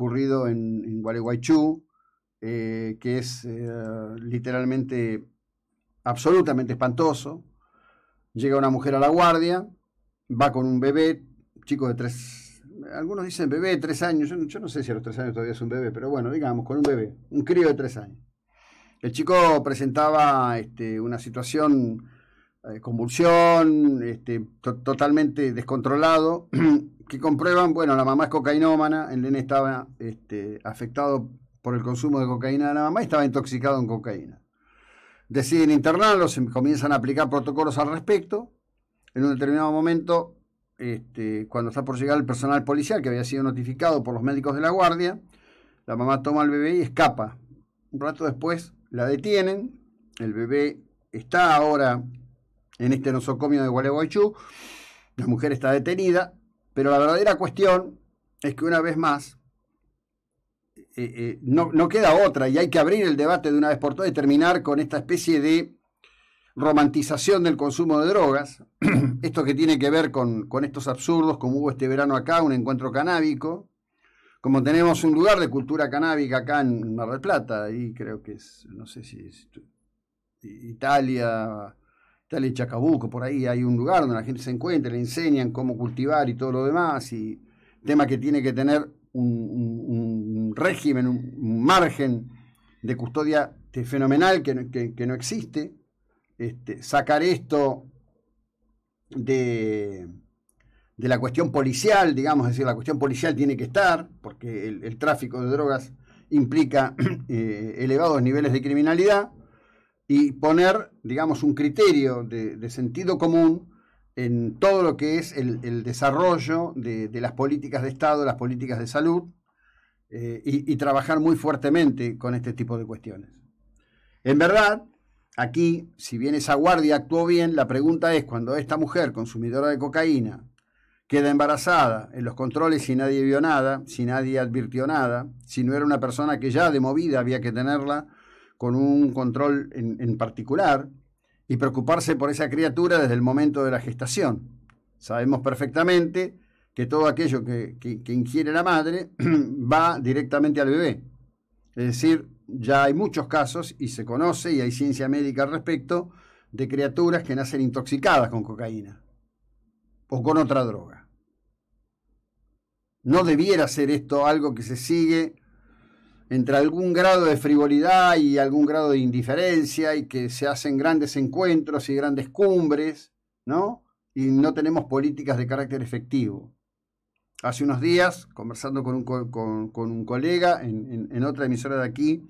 ocurrido en, Gualeguaychú, eh, que es eh, literalmente absolutamente espantoso. Llega una mujer a la guardia, va con un bebé, chico de tres, algunos dicen bebé de tres años, yo, no sé si a los tres años todavía es un bebé, pero bueno, digamos, con un bebé, un crío de tres años. El chico presentaba este, una situación, de eh, convulsión, este, totalmente descontrolado, que comprueban, bueno, la mamá es cocainómana, el nene estaba este, afectado por el consumo de cocaína de la mamá y estaba intoxicado en cocaína. Deciden internarlo, comienzan a aplicar protocolos al respecto. En un determinado momento, este, cuando está por llegar el personal policial que había sido notificado por los médicos de la guardia, la mamá toma al bebé y escapa. Un rato después la detienen, el bebé está ahora en este nosocomio de Gualeguaychú, la mujer está detenida, pero la verdadera cuestión es que una vez más eh, eh, no, queda otra y hay que abrir el debate de una vez por todas y terminar con esta especie de romantización del consumo de drogas, esto que tiene que ver con, con estos absurdos como hubo este verano acá, un encuentro canábico, como tenemos un lugar de cultura canábica acá en Mar del Plata, y creo que es, no sé si es Italia, está el Chacabuco, por ahí hay un lugar donde la gente se encuentra, le enseñan cómo cultivar y todo lo demás, y tema que tiene que tener un, régimen, un, margen de custodia fenomenal que, no existe. Este, sacar esto de, la cuestión policial, digamos, es decir, la cuestión policial tiene que estar, porque el, tráfico de drogas implica eh, elevados niveles de criminalidad, y poner, digamos, un criterio de, sentido común en todo lo que es el, desarrollo de, las políticas de Estado, las políticas de salud, eh, y, y, trabajar muy fuertemente con este tipo de cuestiones. En verdad, aquí, si bien esa guardia actuó bien, la pregunta es, cuando esta mujer consumidora de cocaína queda embarazada en los controles si nadie vio nada, si nadie advirtió nada, si no era una persona que ya de movida había que tenerla con un control en, particular y preocuparse por esa criatura desde el momento de la gestación. Sabemos perfectamente que todo aquello que, que, ingiere la madre va directamente al bebé. Es decir, ya hay muchos casos y se conoce y hay ciencia médica al respecto de criaturas que nacen intoxicadas con cocaína o con otra droga. No debiera ser esto algo que se sigue entre algún grado de frivolidad y algún grado de indiferencia y que se hacen grandes encuentros y grandes cumbres, ¿no? Y no tenemos políticas de carácter efectivo. Hace unos días, conversando con un, colega en, otra emisora de aquí,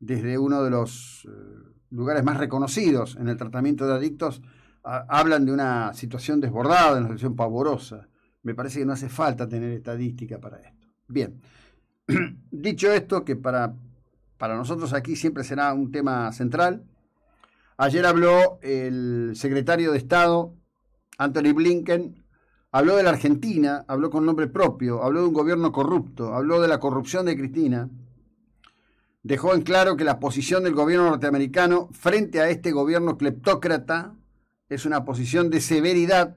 desde uno de los eh, lugares más reconocidos en el tratamiento de adictos, hablan de una situación desbordada, de una situación pavorosa. Me parece que no hace falta tener estadística para esto. Bien. Dicho esto, que para, para nosotros aquí siempre será un tema central, ayer habló el secretario de Estado, Anthony Blinken, habló de la Argentina, habló con nombre propio, habló de un gobierno corrupto, habló de la corrupción de Cristina, dejó en claro que la posición del gobierno norteamericano frente a este gobierno cleptócrata es una posición de severidad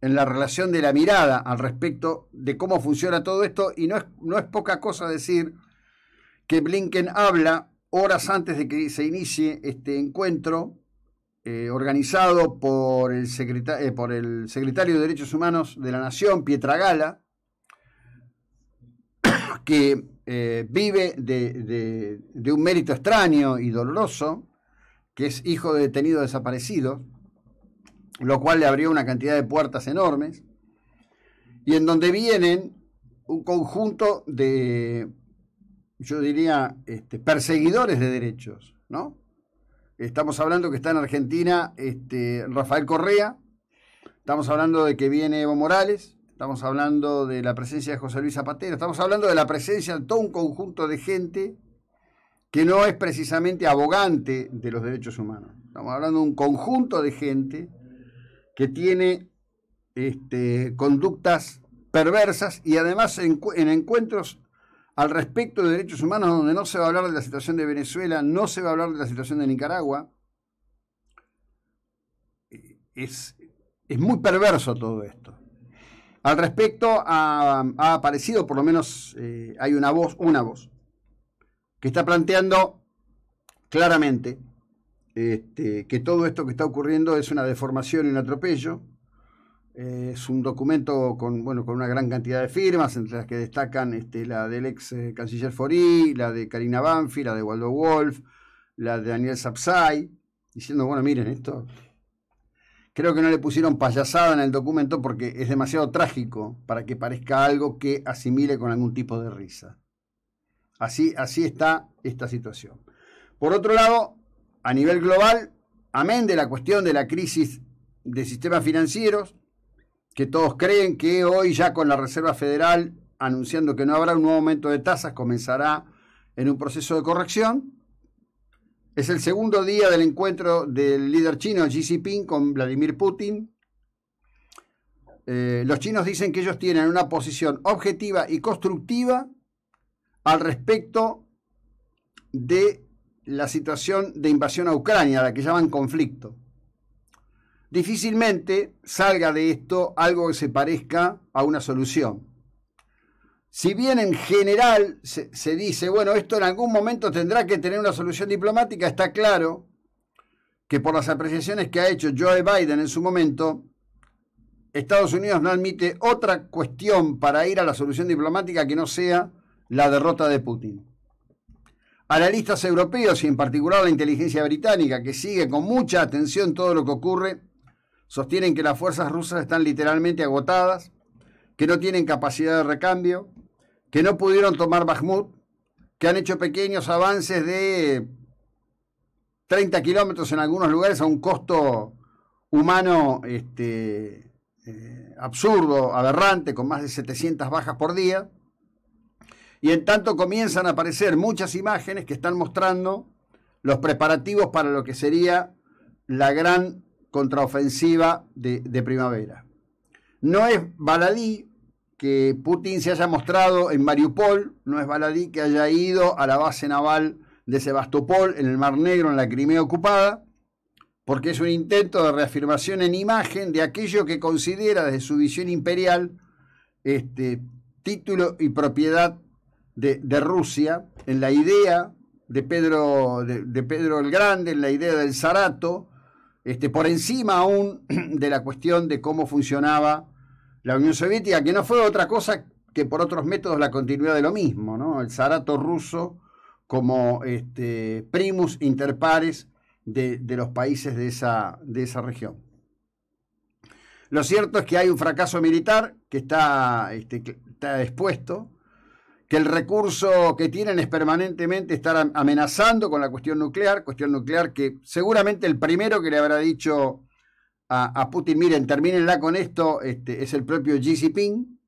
en la relación de la mirada al respecto de cómo funciona todo esto y no es, no es poca cosa decir que Blinken habla horas antes de que se inicie este encuentro eh, organizado por el, eh, por el secretario de Derechos Humanos de la Nación, Gala, que eh, vive de, de un mérito extraño y doloroso, que es hijo de detenidos desaparecidos, lo cual le abrió una cantidad de puertas enormes, y en donde vienen un conjunto de, yo diría, este, perseguidores de derechos, ¿no? Estamos hablando que está en Argentina este, Rafael Correa, estamos hablando de que viene Evo Morales, estamos hablando de la presencia de José Luis Zapatero, estamos hablando de la presencia de todo un conjunto de gente que no es precisamente abogante de los derechos humanos. Estamos hablando de un conjunto de gente que tiene este, conductas perversas y además en, encuentros al respecto de derechos humanos donde no se va a hablar de la situación de Venezuela, no se va a hablar de la situación de Nicaragua. Eh, es, muy perverso todo esto. Al respecto ha, aparecido, por lo menos eh, hay una voz, una voz, que está planteando claramente este, que todo esto que está ocurriendo es una deformación y un atropello. Eh, es un documento con, bueno, con una gran cantidad de firmas, entre las que destacan este, la del ex eh, canciller Forí, la de Karina Banfi, la de Waldo Wolf, la de Daniel Sapsay, diciendo, bueno, miren esto. Creo que no le pusieron payasada en el documento porque es demasiado trágico para que parezca algo que asimile con algún tipo de risa. Así, así está esta situación. Por otro lado, a nivel global, amén de la cuestión de la crisis de sistemas financieros, que todos creen que hoy ya con la Reserva Federal anunciando que no habrá un nuevo aumento de tasas, comenzará en un proceso de corrección. Es el segundo día del encuentro del líder chino Xi Jinping con Vladimir Putin. Eh, los chinos dicen que ellos tienen una posición objetiva y constructiva al respecto de la situación de invasión a Ucrania, la que llaman conflicto. Difícilmente salga de esto algo que se parezca a una solución. Si bien en general se, se, dice, bueno, esto en algún momento tendrá que tener una solución diplomática, está claro que por las apreciaciones que ha hecho Joe Biden en su momento, Estados Unidos no admite otra cuestión para ir a la solución diplomática que no sea la derrota de Putin analistas europeos y en particular la inteligencia británica, que sigue con mucha atención todo lo que ocurre, sostienen que las fuerzas rusas están literalmente agotadas, que no tienen capacidad de recambio, que no pudieron tomar Bakhmut, que han hecho pequeños avances de 30 kilómetros en algunos lugares a un costo humano este, eh, absurdo, aberrante, con más de 700 bajas por día, y en tanto comienzan a aparecer muchas imágenes que están mostrando los preparativos para lo que sería la gran contraofensiva de, primavera. No es baladí que Putin se haya mostrado en Mariupol, no es baladí que haya ido a la base naval de Sebastopol en el Mar Negro, en la Crimea ocupada, porque es un intento de reafirmación en imagen de aquello que considera desde su visión imperial este, título y propiedad de, Rusia, en la idea de Pedro, de, el Grande, en la idea del Zarato, este, por encima aún de la cuestión de cómo funcionaba la Unión Soviética, que no fue otra cosa que por otros métodos la continuidad de lo mismo, ¿no? El Zarato ruso como este, primus inter pares de, los países de esa, de esa región. Lo cierto es que hay un fracaso militar que está, este, que está expuesto, que el recurso que tienen es permanentemente estar amenazando con la cuestión nuclear, cuestión nuclear que seguramente el primero que le habrá dicho a, Putin, miren, termínenla con esto, este, es el propio Xi Jinping,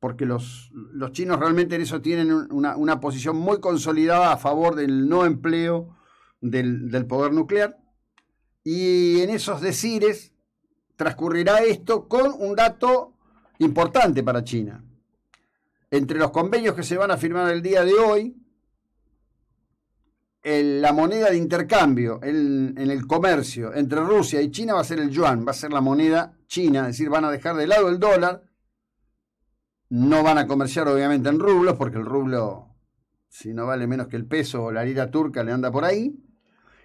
porque los, los chinos realmente en eso tienen una, posición muy consolidada a favor del no empleo del, del poder nuclear. Y en esos decires transcurrirá esto con un dato importante para China entre los convenios que se van a firmar el día de hoy, la moneda de intercambio en el comercio entre Rusia y China va a ser el yuan, va a ser la moneda china, es decir, van a dejar de lado el dólar, no van a comerciar obviamente en rublos, porque el rublo, si no vale menos que el peso o la lira turca, le anda por ahí,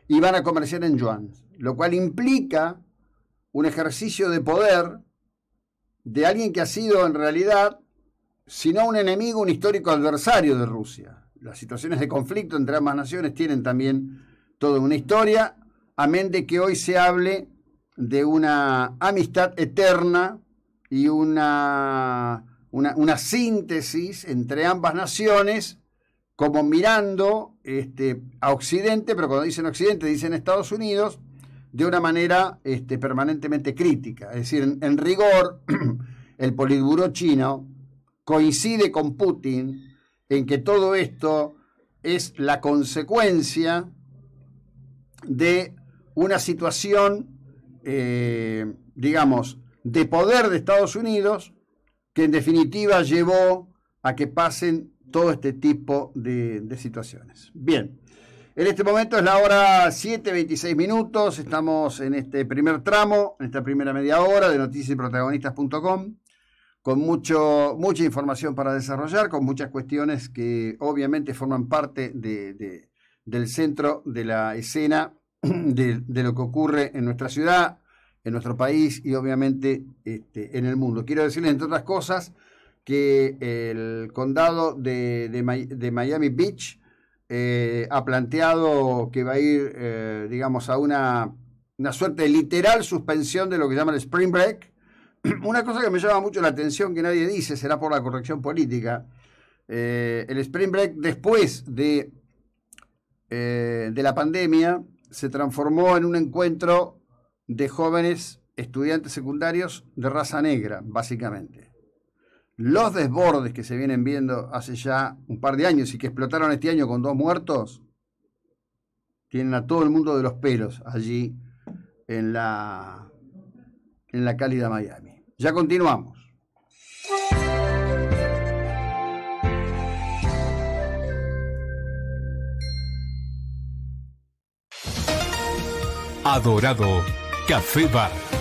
y van a comerciar en yuan, lo cual implica un ejercicio de poder de alguien que ha sido en realidad sino un enemigo, un histórico adversario de Rusia. Las situaciones de conflicto entre ambas naciones tienen también toda una historia, amén de que hoy se hable de una amistad eterna y una, una, síntesis entre ambas naciones, como mirando este, a Occidente, pero cuando dicen Occidente dicen Estados Unidos, de una manera este, permanentemente crítica. Es decir, en, rigor, el Politburo chino coincide con Putin en que todo esto es la consecuencia de una situación, eh, digamos, de poder de Estados Unidos que en definitiva llevó a que pasen todo este tipo de, situaciones. Bien, en este momento es la hora 7.26 minutos, estamos en este primer tramo, en esta primera media hora de Protagonistas.com con mucho, mucha información para desarrollar, con muchas cuestiones que obviamente forman parte de, del centro de la escena de, lo que ocurre en nuestra ciudad, en nuestro país y obviamente este, en el mundo. Quiero decirles, entre otras cosas, que el condado de, de Miami Beach eh, ha planteado que va a ir, eh, digamos, a una, una suerte de literal suspensión de lo que llaman el Spring Break, una cosa que me llama mucho la atención que nadie dice, será por la corrección política. Eh, el Spring Break después de, eh, de la pandemia se transformó en un encuentro de jóvenes estudiantes secundarios de raza negra, básicamente. Los desbordes que se vienen viendo hace ya un par de años y que explotaron este año con dos muertos, tienen a todo el mundo de los pelos allí en la, en la cálida Miami. Ya continuamos. Adorado Café Bar